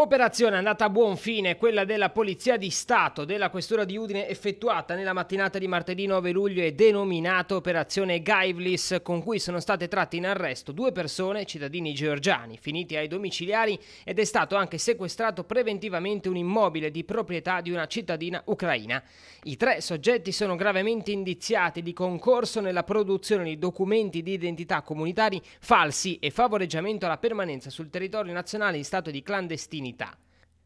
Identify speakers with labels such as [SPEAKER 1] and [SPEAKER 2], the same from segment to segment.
[SPEAKER 1] Operazione andata a buon fine, quella della Polizia di Stato della Questura di Udine effettuata nella mattinata di martedì 9 luglio e denominata Operazione Gaivlis, con cui sono state tratte in arresto due persone, cittadini georgiani, finiti ai domiciliari ed è stato anche sequestrato preventivamente un immobile di proprietà di una cittadina ucraina. I tre soggetti sono gravemente indiziati di concorso nella produzione di documenti di identità comunitari falsi e favoreggiamento alla permanenza sul territorio nazionale in stato di clandestinità Trinità.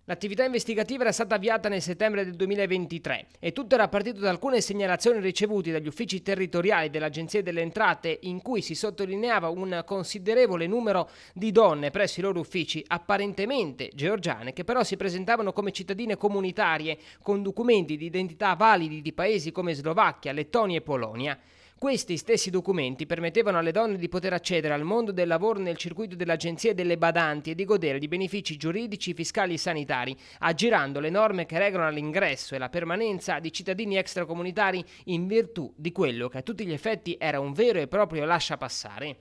[SPEAKER 1] L'attività investigativa era stata avviata nel settembre del 2023 e tutto era partito da alcune segnalazioni ricevute dagli uffici territoriali dell'Agenzia delle Entrate in cui si sottolineava un considerevole numero di donne presso i loro uffici apparentemente georgiane che però si presentavano come cittadine comunitarie con documenti di identità validi di paesi come Slovacchia, Lettonia e Polonia. Questi stessi documenti permettevano alle donne di poter accedere al mondo del lavoro nel circuito delle agenzie e delle badanti e di godere di benefici giuridici, fiscali e sanitari, aggirando le norme che regolano l'ingresso e la permanenza di cittadini extracomunitari in virtù di quello che a tutti gli effetti era un vero e proprio lasciapassare.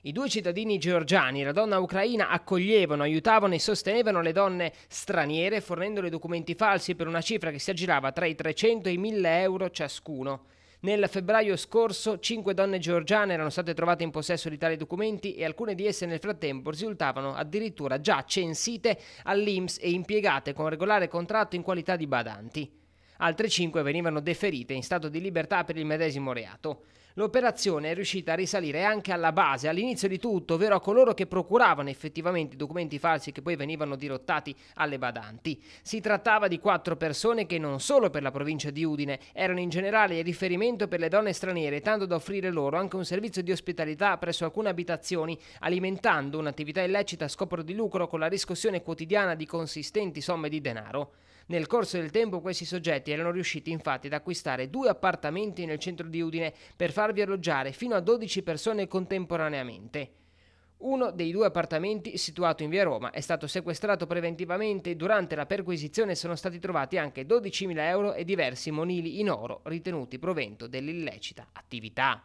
[SPEAKER 1] I due cittadini georgiani e la donna ucraina accoglievano, aiutavano e sostenevano le donne straniere fornendole documenti falsi per una cifra che si aggirava tra i 300 e i 1000 euro ciascuno. Nel febbraio scorso cinque donne georgiane erano state trovate in possesso di tali documenti e alcune di esse nel frattempo risultavano addirittura già censite all'IMS e impiegate con regolare contratto in qualità di badanti. Altre 5 venivano deferite in stato di libertà per il medesimo reato. L'operazione è riuscita a risalire anche alla base, all'inizio di tutto, ovvero a coloro che procuravano effettivamente documenti falsi che poi venivano dirottati alle badanti. Si trattava di quattro persone che non solo per la provincia di Udine erano in generale il riferimento per le donne straniere, tanto da offrire loro anche un servizio di ospitalità presso alcune abitazioni, alimentando un'attività illecita a scopo di lucro con la riscossione quotidiana di consistenti somme di denaro. Nel corso del tempo questi soggetti erano riusciti infatti ad acquistare due appartamenti nel centro di Udine per farvi alloggiare fino a 12 persone contemporaneamente. Uno dei due appartamenti, situato in via Roma, è stato sequestrato preventivamente e durante la perquisizione sono stati trovati anche 12.000 euro e diversi monili in oro ritenuti provento dell'illecita attività.